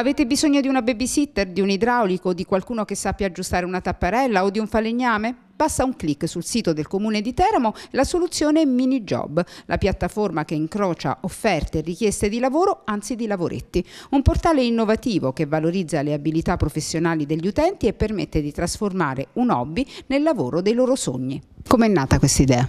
Avete bisogno di una babysitter, di un idraulico, di qualcuno che sappia aggiustare una tapparella o di un falegname? Basta un clic sul sito del comune di Teramo, la soluzione è MiniJob, la piattaforma che incrocia offerte e richieste di lavoro, anzi di lavoretti. Un portale innovativo che valorizza le abilità professionali degli utenti e permette di trasformare un hobby nel lavoro dei loro sogni. Com'è nata questa idea?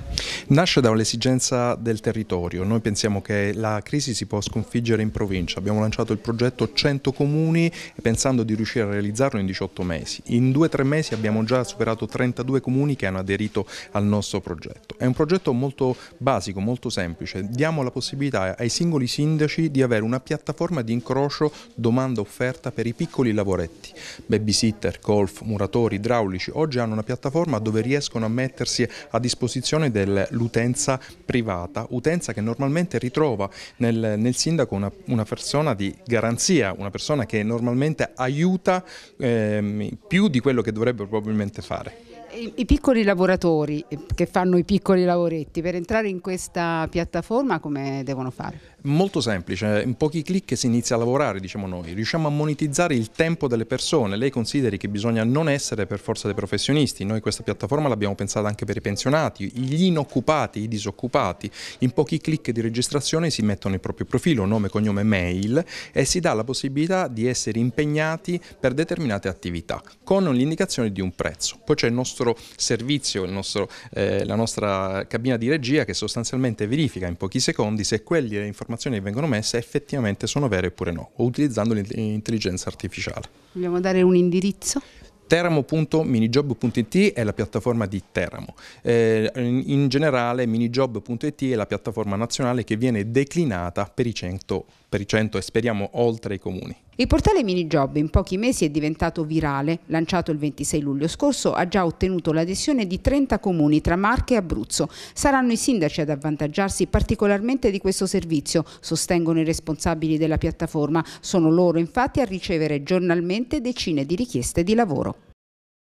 Nasce da un'esigenza del territorio. Noi pensiamo che la crisi si può sconfiggere in provincia. Abbiamo lanciato il progetto 100 comuni pensando di riuscire a realizzarlo in 18 mesi. In 2-3 mesi abbiamo già superato 32 comuni che hanno aderito al nostro progetto. È un progetto molto basico, molto semplice. Diamo la possibilità ai singoli sindaci di avere una piattaforma di incrocio domanda-offerta per i piccoli lavoretti. Babysitter, golf, muratori, idraulici oggi hanno una piattaforma dove riescono a mettersi a disposizione dell'utenza privata, utenza che normalmente ritrova nel, nel sindaco una, una, persona di garanzia, una persona che normalmente aiuta eh, più di quello che dovrebbe probabilmente fare. I, I, piccoli lavoratori eh, che fanno i piccoli lavoretti, per entrare in questa piattaforma come devono fare? Molto semplice, in pochi clic si inizia a lavorare, diciamo noi. Riusciamo a monetizzare il tempo delle persone. Lei consideri che bisogna non essere per forza dei professionisti. Noi questa piattaforma l'abbiamo pensata anche per i pensionati, gli inoccupati, i disoccupati. In pochi clic di registrazione si mettono il proprio profilo, nome, cognome, mail e si dà la possibilità di essere impegnati per determinate attività con l'indicazione di un prezzo. Poi c'è il nostro nostro servizio, nostro, eh, la nostra cabina di regia che sostanzialmente verifica in pochi secondi se quelle informazioni che vengono messe effettivamente sono vere oppure no, utilizzando l'intelligenza artificiale. Vogliamo dare un indirizzo? teramo.minijob.it è la piattaforma di Teramo. Eh, in generale minijob.it è la piattaforma nazionale che viene declinata per i 100 e speriamo oltre i comuni. Il portale Minijob in pochi mesi è diventato virale. Lanciato il 26 luglio scorso, ha già ottenuto l'adesione di 30 comuni tra Marche e Abruzzo. Saranno i sindaci ad avvantaggiarsi particolarmente di questo servizio, sostengono i responsabili della piattaforma. Sono loro infatti a ricevere giornalmente decine di richieste di lavoro.